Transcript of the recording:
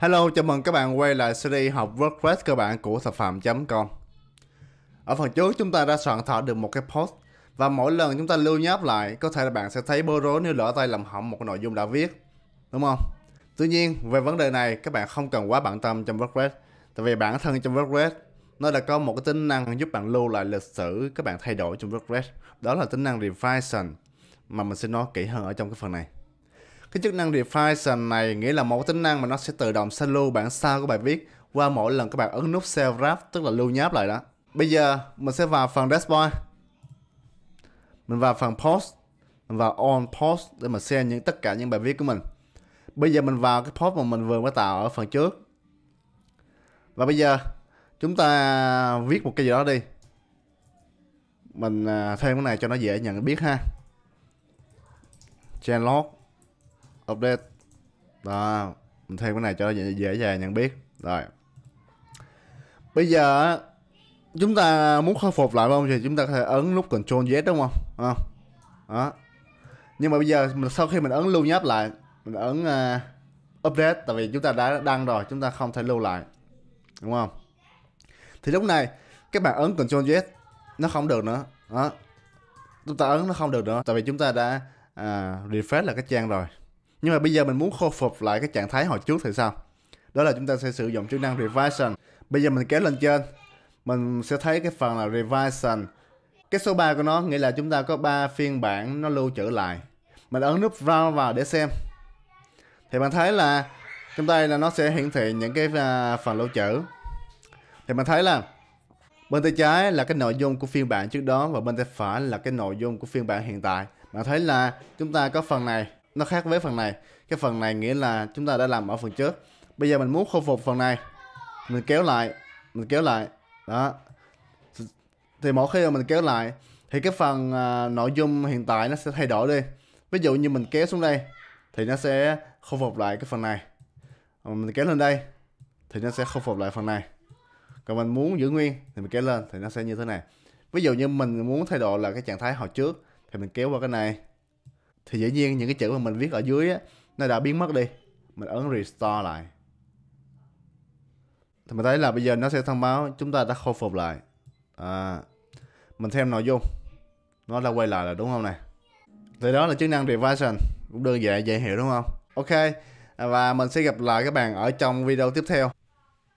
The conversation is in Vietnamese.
Hello, chào mừng các bạn quay lại series học WordPress cơ bản của thập phạm.com Ở phần trước chúng ta đã soạn thảo được một cái post và mỗi lần chúng ta lưu nháp lại có thể là bạn sẽ thấy bơ rối nếu lỡ tay làm hỏng một nội dung đã viết đúng không? Tuy nhiên về vấn đề này các bạn không cần quá bận tâm trong WordPress tại vì bản thân trong WordPress nó đã có một cái tính năng giúp bạn lưu lại lịch sử các bạn thay đổi trong WordPress đó là tính năng revision mà mình sẽ nói kỹ hơn ở trong cái phần này cái chức năng Refine này nghĩa là một tính năng mà nó sẽ tự động sẽ lưu bản sao của bài viết qua mỗi lần các bạn ấn nút Save Draft, tức là lưu nháp lại đó. Bây giờ mình sẽ vào phần Dashboard. Mình vào phần Post, mình vào On Post để mà xem những tất cả những bài viết của mình. Bây giờ mình vào cái post mà mình vừa mới tạo ở phần trước. Và bây giờ chúng ta viết một cái gì đó đi. Mình à, thêm cái này cho nó dễ nhận biết ha. Chanlog update đó mình thêm cái này cho nó dễ dàng nhận biết rồi bây giờ chúng ta muốn khôi phục lại không thì chúng ta có thể ấn nút Ctrl Z đúng không không đó nhưng mà bây giờ sau khi mình ấn lưu nháp lại mình ấn uh, update tại vì chúng ta đã đăng rồi chúng ta không thể lưu lại đúng không thì lúc này các bạn ấn Ctrl Z nó không được nữa đó chúng ta ấn nó không được nữa tại vì chúng ta đã uh, refresh là cái trang rồi nhưng mà bây giờ mình muốn khôi phục lại cái trạng thái hồi trước thì sao đó là chúng ta sẽ sử dụng chức năng revision bây giờ mình kéo lên trên mình sẽ thấy cái phần là revision cái số 3 của nó nghĩa là chúng ta có 3 phiên bản nó lưu trữ lại mình ấn nút round vào để xem thì bạn thấy là trong đây là nó sẽ hiển thị những cái à, phần lưu trữ thì mình thấy là bên tay trái là cái nội dung của phiên bản trước đó và bên tay phải là cái nội dung của phiên bản hiện tại bạn thấy là chúng ta có phần này nó khác với phần này cái phần này nghĩa là chúng ta đã làm ở phần trước bây giờ mình muốn khôi phục phần này mình kéo lại mình kéo lại đó thì mỗi khi mà mình kéo lại thì cái phần uh, nội dung hiện tại nó sẽ thay đổi đi ví dụ như mình kéo xuống đây thì nó sẽ khôi phục lại cái phần này mình kéo lên đây thì nó sẽ khôi phục lại phần này còn mình muốn giữ nguyên thì mình kéo lên thì nó sẽ như thế này ví dụ như mình muốn thay đổi là cái trạng thái hồi trước thì mình kéo qua cái này thì dĩ nhiên những cái chữ mà mình viết ở dưới á nó đã biến mất đi mình ấn restore lại thì mình thấy là bây giờ nó sẽ thông báo chúng ta đã khôi phục lại à, mình xem nội dung nó đã quay lại là đúng không này thì đó là chức năng revision cũng đơn giản dễ hiểu đúng không ok và mình sẽ gặp lại các bạn ở trong video tiếp theo